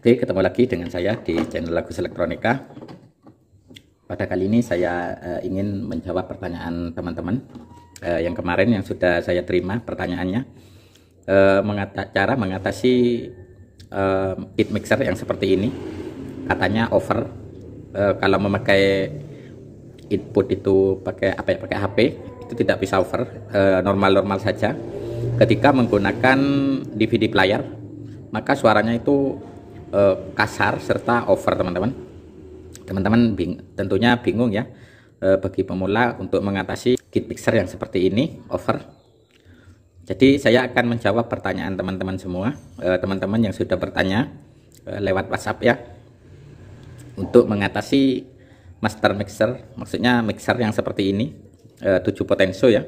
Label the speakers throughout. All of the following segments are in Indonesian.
Speaker 1: Oke, ketemu lagi dengan saya di channel Lagu Elektronika. Pada kali ini saya uh, ingin menjawab pertanyaan teman-teman uh, yang kemarin yang sudah saya terima pertanyaannya uh, mengata cara mengatasi uh, pit mixer yang seperti ini. Katanya over uh, kalau memakai input itu pakai apa ya pakai HP itu tidak bisa over normal-normal uh, saja. Ketika menggunakan DVD player maka suaranya itu uh, kasar serta over teman-teman teman-teman bing tentunya bingung ya uh, bagi pemula untuk mengatasi kit mixer yang seperti ini over jadi saya akan menjawab pertanyaan teman-teman semua eh, teman-teman uh, yang sudah bertanya lewat WhatsApp ya untuk mengatasi master mixer maksudnya mixer yang seperti ini tujuh potenso ya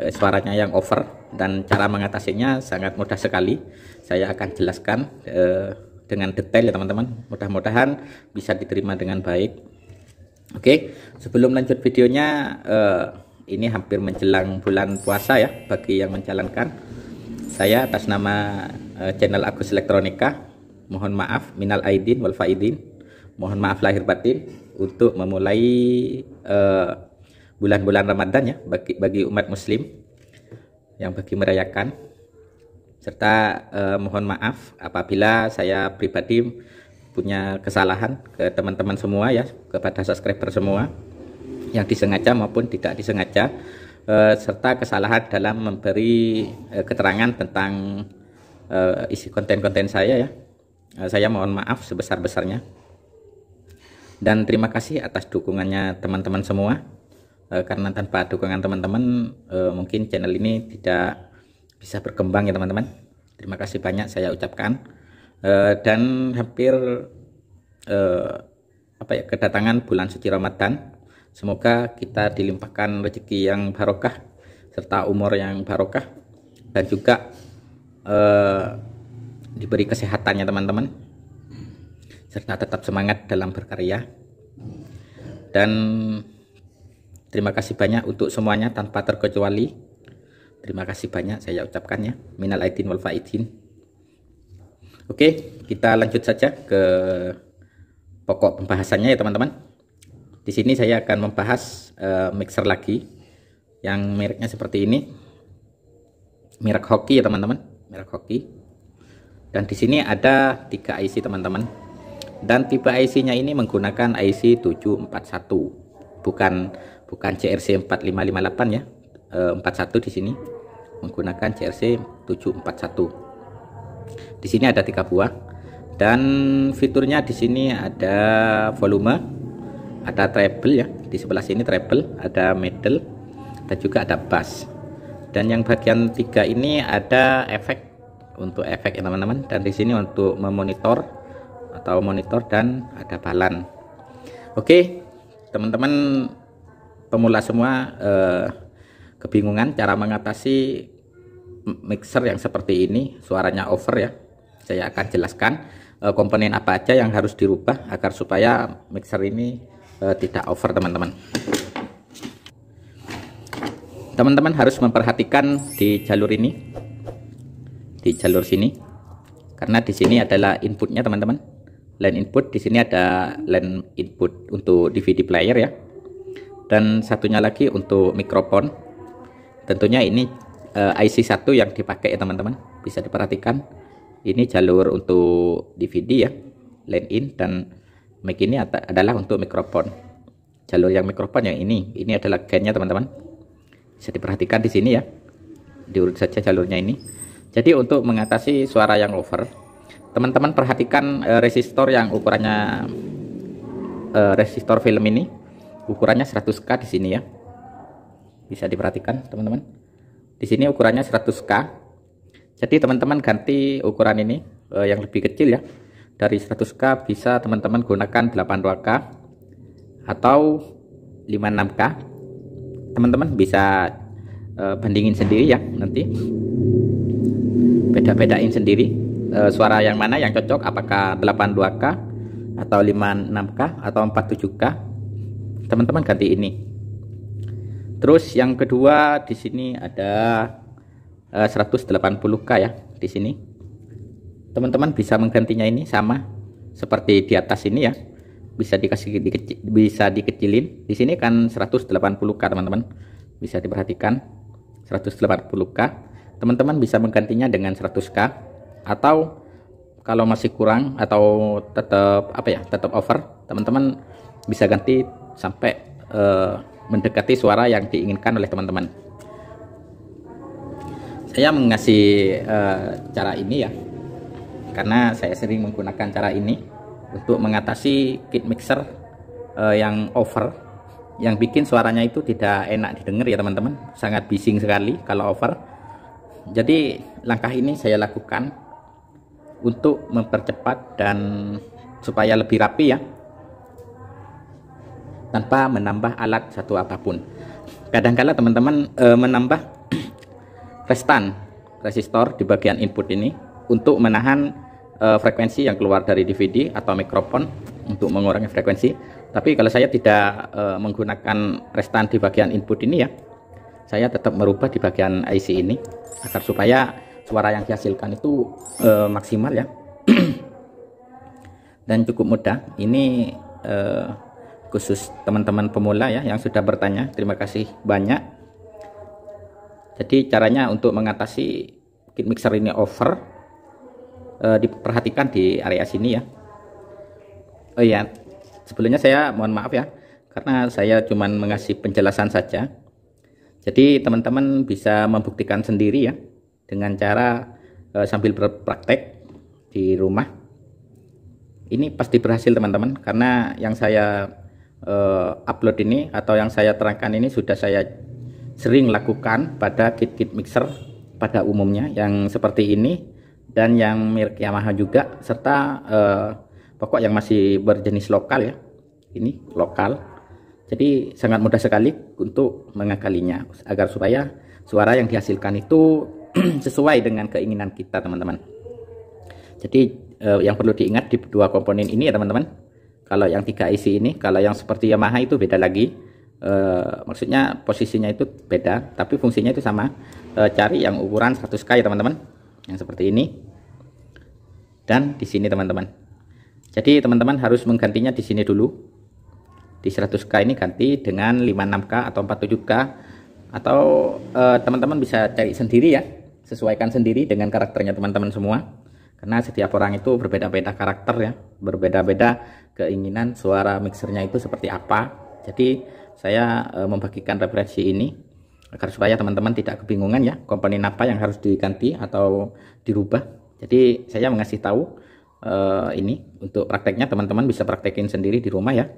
Speaker 1: Eh, suaranya yang over dan cara mengatasinya sangat mudah sekali saya akan jelaskan eh, dengan detail ya teman-teman mudah-mudahan bisa diterima dengan baik oke sebelum lanjut videonya eh, ini hampir menjelang bulan puasa ya bagi yang menjalankan saya atas nama eh, channel Agus Elektronika mohon maaf minal aidin wal faidin mohon maaf lahir batin untuk memulai eh, bulan-bulan Ramadan ya bagi bagi umat muslim yang bagi merayakan serta eh, mohon maaf apabila saya pribadi punya kesalahan ke teman-teman semua ya kepada subscriber semua yang disengaja maupun tidak disengaja eh, serta kesalahan dalam memberi eh, keterangan tentang eh, isi konten-konten saya ya eh, saya mohon maaf sebesar-besarnya dan terima kasih atas dukungannya teman-teman semua Eh, karena tanpa dukungan teman-teman e, mungkin channel ini tidak bisa berkembang ya teman-teman terima kasih banyak saya ucapkan e, dan hampir e, apa ya kedatangan bulan suci Ramadan semoga kita dilimpahkan rezeki yang barokah serta umur yang barokah dan juga e, diberi kesehatannya teman-teman serta tetap semangat dalam berkarya dan Terima kasih banyak untuk semuanya tanpa terkecuali. Terima kasih banyak saya ucapkan ya. Minal aidin wal faidin. Oke, kita lanjut saja ke pokok pembahasannya ya teman-teman. Di sini saya akan membahas uh, mixer lagi yang mereknya seperti ini. Merek hoki ya teman-teman, merek hoki. Dan di sini ada 3 IC teman-teman. Dan tipe IC-nya ini menggunakan IC 741 bukan bukan CRC 4558 ya e, eh, 41 di sini menggunakan CRC 741 di sini ada tiga buah dan fiturnya di sini ada volume ada treble ya di sebelah sini treble ada middle dan juga ada bass dan yang bagian tiga ini ada efek untuk efek ya teman-teman dan di sini untuk memonitor atau monitor dan ada balan oke teman-teman pemula semua eh, kebingungan cara mengatasi mixer yang seperti ini suaranya over ya saya akan jelaskan eh, komponen apa aja yang harus dirubah agar supaya mixer ini eh, tidak over teman-teman teman-teman harus memperhatikan di jalur ini di jalur sini karena di sini adalah inputnya teman-teman line input di sini ada line input untuk DVD player ya dan satunya lagi untuk mikrofon tentunya ini eh, IC1 yang dipakai ya teman-teman bisa diperhatikan ini jalur untuk DVD ya line in dan mic ini adalah untuk mikrofon jalur yang mikrofon yang ini ini adalah gainnya teman-teman bisa diperhatikan di sini ya diurut saja jalurnya ini jadi untuk mengatasi suara yang over teman-teman perhatikan eh, resistor yang ukurannya eh, resistor film ini ukurannya 100k di sini ya bisa diperhatikan teman-teman di sini ukurannya 100k jadi teman-teman ganti ukuran ini eh, yang lebih kecil ya dari 100k bisa teman-teman gunakan 82k atau 56k teman-teman bisa eh, bandingin sendiri ya nanti beda-bedain sendiri eh, suara yang mana yang cocok apakah 82k atau 56k atau 47k teman-teman ganti ini terus yang kedua di sini ada eh, uh, 180k ya di sini teman-teman bisa menggantinya ini sama seperti di atas ini ya bisa dikasih dikecil, bisa dikecilin di sini kan 180k teman-teman bisa diperhatikan 180k teman-teman bisa menggantinya dengan 100k atau kalau masih kurang atau tetap apa ya tetap over teman-teman bisa ganti sampai uh, mendekati suara yang diinginkan oleh teman-teman saya mengasih uh, cara ini ya karena saya sering menggunakan cara ini untuk mengatasi kit mixer uh, yang over yang bikin suaranya itu tidak enak didengar ya teman-teman sangat bising sekali kalau over jadi langkah ini saya lakukan untuk mempercepat dan supaya lebih rapi ya tanpa menambah alat satu apapun kadangkala teman-teman e, menambah restan resistor di bagian input ini untuk menahan e, frekuensi yang keluar dari DVD atau mikrofon untuk mengurangi frekuensi tapi kalau saya tidak e, menggunakan restan di bagian input ini ya saya tetap merubah di bagian IC ini agar supaya suara yang dihasilkan itu e, maksimal ya dan cukup mudah ini e, khusus teman-teman pemula ya yang sudah bertanya terima kasih banyak jadi caranya untuk mengatasi kit mixer ini over eh, diperhatikan di area sini ya oh iya sebelumnya saya mohon maaf ya karena saya cuma mengasih penjelasan saja jadi teman-teman bisa membuktikan sendiri ya dengan cara eh, sambil berpraktek di rumah ini pasti berhasil teman-teman karena yang saya uh, upload ini atau yang saya terangkan ini sudah saya sering lakukan pada kit-kit mixer pada umumnya yang seperti ini dan yang merek Yamaha juga serta uh, pokok yang masih berjenis lokal ya ini lokal jadi sangat mudah sekali untuk mengakalinya agar supaya suara yang dihasilkan itu sesuai dengan keinginan kita teman-teman jadi eh, yang perlu diingat di dua komponen ini ya teman-teman kalau yang 3IC ini, kalau yang seperti Yamaha itu beda lagi. E, maksudnya posisinya itu beda, tapi fungsinya itu sama. E, cari yang ukuran 100K ya teman-teman, yang seperti ini. Dan di sini teman-teman. Jadi teman-teman harus menggantinya di sini dulu. Di 100K ini ganti dengan 56K atau 47K atau eh, teman-teman bisa cari sendiri ya, sesuaikan sendiri dengan karakternya teman-teman semua karena setiap orang itu berbeda-beda karakter ya berbeda-beda keinginan suara mixernya itu seperti apa jadi saya e, membagikan referensi ini agar supaya teman-teman tidak kebingungan ya komponen apa yang harus diganti atau dirubah jadi saya mengasih tahu e, ini untuk prakteknya teman-teman bisa praktekin sendiri di rumah ya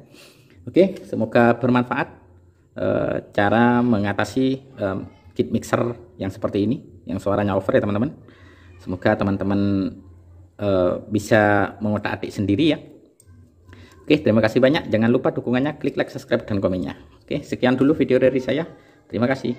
Speaker 1: oke semoga bermanfaat e, cara mengatasi e, kit mixer yang seperti ini yang suaranya over ya teman-teman semoga teman-teman Eh, bisa mengotak-atik sendiri ya. Oke, terima kasih banyak. Jangan lupa dukungannya, klik like, subscribe, dan komennya. Oke, sekian dulu video dari saya. Terima kasih.